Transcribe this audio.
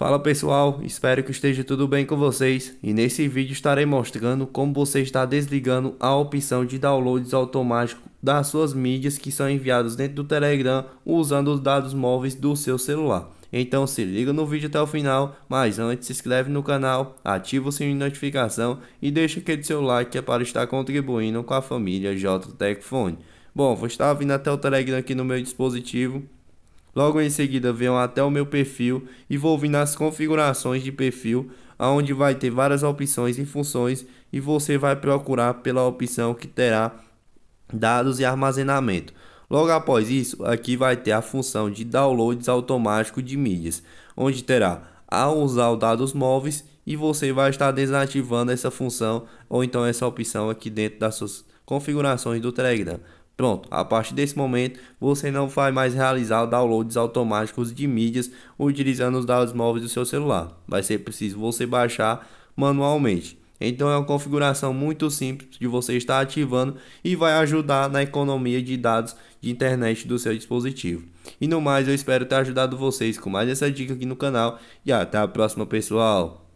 Fala pessoal, espero que esteja tudo bem com vocês e nesse vídeo estarei mostrando como você está desligando a opção de downloads automático das suas mídias que são enviadas dentro do Telegram usando os dados móveis do seu celular. Então se liga no vídeo até o final, mas antes se inscreve no canal, ativa o sininho de notificação e deixa aquele seu like é para estar contribuindo com a família JTech Bom, vou estar vindo até o Telegram aqui no meu dispositivo Logo em seguida venham até o meu perfil e vou vir nas configurações de perfil, onde vai ter várias opções e funções e você vai procurar pela opção que terá dados e armazenamento. Logo após isso, aqui vai ter a função de downloads automático de mídias, onde terá a usar dados móveis e você vai estar desativando essa função ou então essa opção aqui dentro das suas configurações do Telegram. Pronto, a partir desse momento você não vai mais realizar downloads automáticos de mídias utilizando os dados móveis do seu celular. Vai ser preciso você baixar manualmente. Então é uma configuração muito simples de você estar ativando e vai ajudar na economia de dados de internet do seu dispositivo. E no mais, eu espero ter ajudado vocês com mais essa dica aqui no canal e até a próxima, pessoal.